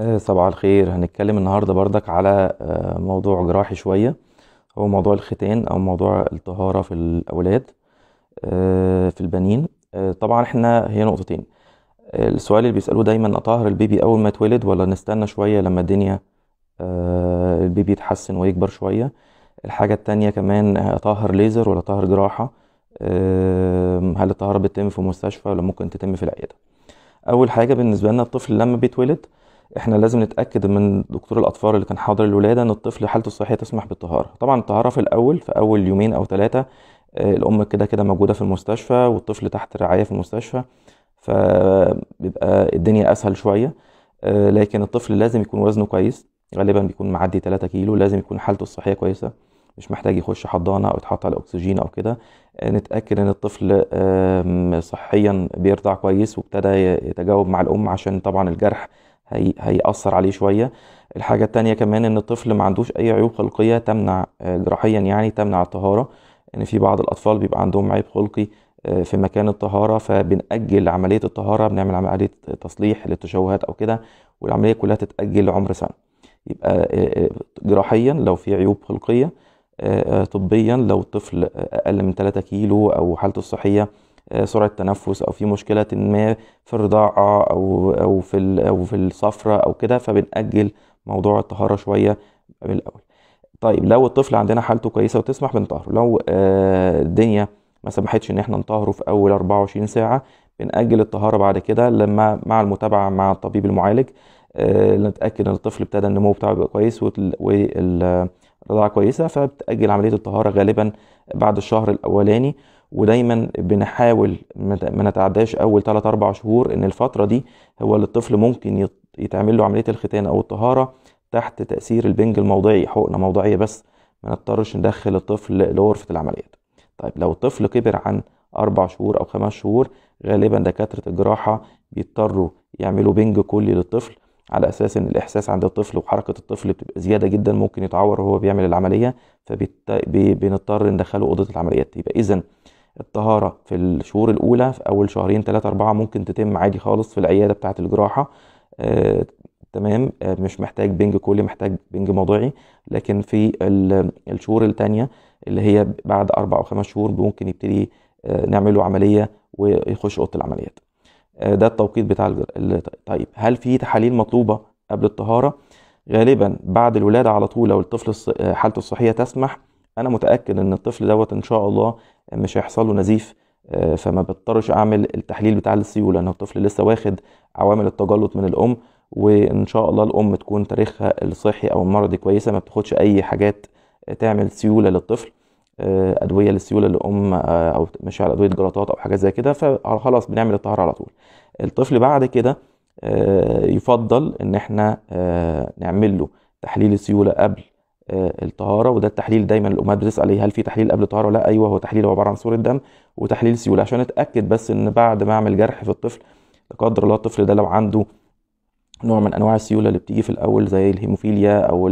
آه، صباح الخير هنتكلم النهاردة بردك على آه، موضوع جراحي شوية هو موضوع الختان أو موضوع الطهارة في الأولاد آه، في البنين طبعا احنا هي نقطتين السؤال اللي بيسألوه دايما أطهر البيبي أول ما يتولد ولا نستنى شوية لما الدنيا البيبي يتحسن ويكبر شوية الحاجة التانية كمان أطهر ليزر ولا أطهر جراحة هل الطهارة بتتم في مستشفى ولا ممكن تتم في العيادة أول حاجة بالنسبة لنا الطفل لما بيتولد احنا لازم نتاكد من دكتور الاطفال اللي كان حاضر الولاده ان الطفل حالته الصحيه تسمح بالطهاره طبعا الطهاره في الاول في اول يومين او ثلاثه آه، الام كده كده موجوده في المستشفى والطفل تحت رعايه في المستشفى فبيبقى الدنيا اسهل شويه آه، لكن الطفل لازم يكون وزنه كويس غالبا بيكون معدي 3 كيلو لازم يكون حالته الصحيه كويسه مش محتاج يخش حضانه او يتحط على اكسجين او كده آه، نتاكد ان الطفل صحيا بيرضع كويس وابتدى يتجاوب مع الام عشان طبعا الجرح هي هيأثر عليه شوية الحاجة التانية كمان إن الطفل ما عندوش أي عيوب خلقية تمنع آه، جراحيا يعني تمنع الطهارة إن في بعض الأطفال بيبقى عندهم عيب خلقي آه، في مكان الطهارة فبنأجل عملية الطهارة بنعمل عملية تصليح للتشوهات أو كده والعملية كلها تتأجل لعمر سنة يبقى آه، جراحيا لو في عيوب خلقية طبيا لو الطفل أقل من 3 كيلو أو حالته الصحية آه، سرعه تنفس او في مشكله ما في الرضاعه او او في او في الصفرة او كده فبنأجل موضوع الطهاره شويه بالاول طيب لو الطفل عندنا حالته كويسه وتسمح بنطهره لو آه، الدنيا ما سمحتش ان احنا نطهره في اول 24 ساعه بنأجل الطهاره بعد كده لما مع المتابعه مع الطبيب المعالج آه، نتاكد ان الطفل ابتدى النمو بتاعه يبقى كويس والرضاعه كويسه فبتأجل عمليه الطهاره غالبا بعد الشهر الاولاني ودايما بنحاول ما نتعداش اول 3 4 شهور ان الفتره دي هو اللي الطفل ممكن يتعمل له عمليه الختان او الطهاره تحت تاثير البنج الموضعي حقنه موضعيه بس ما نضطرش ندخل الطفل لغرفه العمليات طيب لو الطفل كبر عن أربع شهور أو خمس شهور غالبا دكاترة الجراحة بيضطروا يعملوا بنج كلي للطفل على أساس إن الإحساس عند الطفل وحركة الطفل بتبقى زيادة جدا ممكن يتعور وهو بيعمل العملية فبنضطر ندخله أوضة العمليات يبقى إذا الطهاره في الشهور الاولى في اول شهرين ثلاثة أربعة ممكن تتم عادي خالص في العياده بتاعه الجراحه آه تمام آه مش محتاج بنج كلي محتاج بنج موضعي لكن في الشهور الثانيه اللي هي بعد أربع أو خمس شهور ممكن يبتدي آه نعمل له عمليه ويخش اوضه العمليات آه، ده التوقيت بتاع طيب هل في تحاليل مطلوبه قبل الطهاره غالبا بعد الولاده على طول لو الطفل آه، حالته الصحيه تسمح انا متاكد ان الطفل دوت ان شاء الله مش هيحصل له نزيف آه، فما بضطرش اعمل التحليل بتاع السيول لان الطفل لسه واخد عوامل التجلط من الام وان شاء الله الام تكون تاريخها الصحي او المرضي كويسه ما بتاخدش اي حاجات تعمل سيوله للطفل آه، ادويه للسيوله للام آه، او ماشي على ادويه جلطات او حاجات زي كده فخلاص بنعمل الطهاره على طول الطفل بعد كده يفضل ان احنا نعمل له تحليل السيوله قبل آه، الطهاره وده التحليل دايما الامهات بتسال ايه هل في تحليل قبل طهاره لا ايوه هو تحليل هو عباره عن صوره دم وتحليل سيوله عشان اتاكد بس ان بعد ما اعمل جرح في الطفل لا قدر الله الطفل ده لو عنده نوع من انواع السيوله اللي بتيجي في الاول زي الهيموفيليا او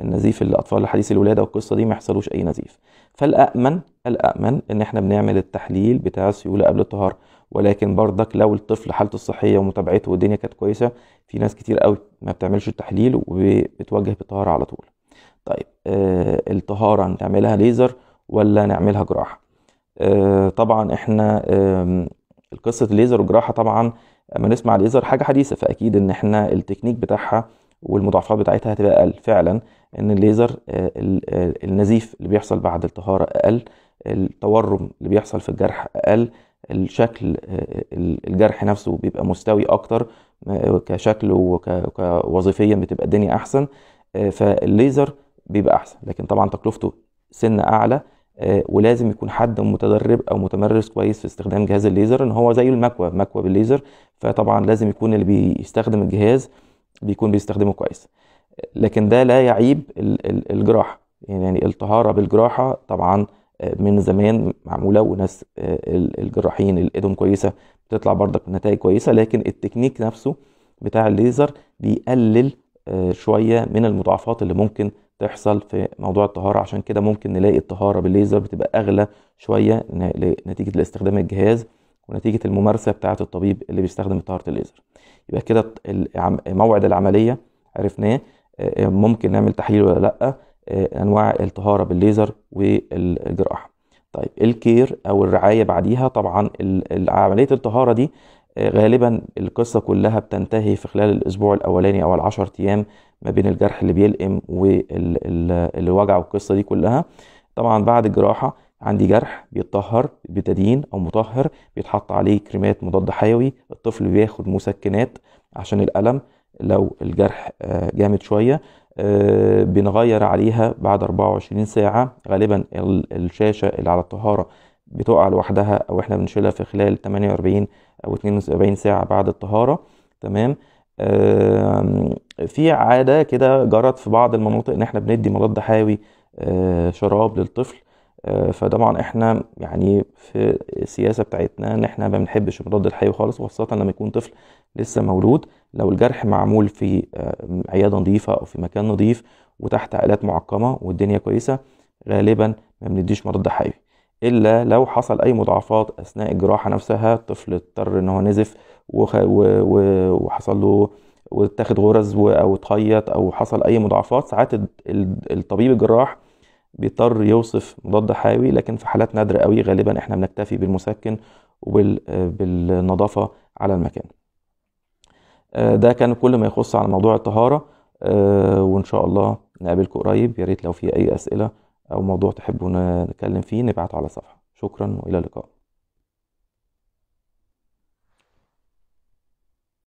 النزيف الاطفال حديث الولاده والقصه دي ما يحصلوش اي نزيف فالامن الامن ان احنا بنعمل التحليل بتاع السيوله قبل الطهاره ولكن برضك لو الطفل حالته الصحيه ومتابعته والدنيا كانت كويسه في ناس كتير قوي ما بتعملش التحليل وبتوجه بالطهاره على طول طيب آه، الطهارة نعملها ليزر ولا نعملها جراحة آه، طبعا احنا قصة الليزر والجراحة طبعا لما نسمع الليزر حاجة حديثة فأكيد إن احنا التكنيك بتاعها والمضاعفات بتاعتها هتبقى أقل فعلا إن الليزر آه، النزيف اللي بيحصل بعد الطهارة أقل التورم اللي بيحصل في الجرح أقل الشكل الجرح نفسه بيبقى مستوي أكتر كشكل وكوظيفيا بتبقى الدنيا أحسن فالليزر بيبقى احسن لكن طبعا تكلفته سنه اعلى آه، ولازم يكون حد متدرب او متمرس كويس في استخدام جهاز الليزر ان هو زي المكوى مكوى بالليزر فطبعا لازم يكون اللي بيستخدم الجهاز بيكون بيستخدمه كويس لكن ده لا يعيب الجراحه يعني الطهاره بالجراحه طبعا آه، من زمان معموله وناس آه، الجراحين اللي ايدهم كويسه بتطلع برضك نتائج كويسه لكن التكنيك نفسه بتاع الليزر بيقلل شويه من المضاعفات اللي ممكن تحصل في موضوع الطهاره عشان كده ممكن نلاقي الطهاره بالليزر بتبقى اغلى شويه نتيجه لاستخدام الجهاز ونتيجه الممارسه بتاعه الطبيب اللي بيستخدم طهاره الليزر يبقى كده موعد العمليه عرفناه آه، آه، ممكن نعمل تحليل ولا لا آه، انواع الطهاره بالليزر والجراحه طيب الكير او الرعايه بعديها طبعا عمليه الطهاره دي غالبا القصة كلها بتنتهي في خلال الأسبوع الأولاني أو العشر أيام ما بين الجرح اللي بيلقم والوجع والقصة دي كلها طبعا بعد الجراحة عندي جرح بيتطهر بتدين أو مطهر بيتحط عليه كريمات مضاد حيوي الطفل بياخد مسكنات عشان الألم لو الجرح آه، جامد شوية آه، بنغير عليها بعد 24 ساعة غالبا الشاشة اللي على الطهارة بتقع لوحدها او احنا بنشيلها في خلال 48 او 72 ساعه بعد الطهاره تمام في عاده كده جرت في بعض المناطق ان احنا بندي مضاد حيوي آه، شراب للطفل آه، فطبعا احنا يعني في السياسه بتاعتنا ان احنا ما بنحبش المضاد الحيوي خالص وخاصه لما يكون طفل لسه مولود لو الجرح معمول في آه، عياده نظيفه او في مكان نظيف وتحت آلات معقمه والدنيا كويسه غالبا ما بنديش مضاد حيوي الا لو حصل اي مضاعفات اثناء الجراحه نفسها الطفل اضطر ان هو نزف و... و... وحصل له واتاخد غرز او اتخيط او حصل اي مضاعفات ساعات الطبيب الجراح بيضطر يوصف مضاد حيوي لكن في حالات نادره قوي غالبا احنا بنكتفي بالمسكن وبالنظافه على المكان آه، ده كان كل ما يخص على موضوع الطهاره آه، وان شاء الله نقابلكم قريب يا ريت لو في اي اسئله أو موضوع تحبوا نتكلم فيه نبعته على صفحة شكرا وإلى اللقاء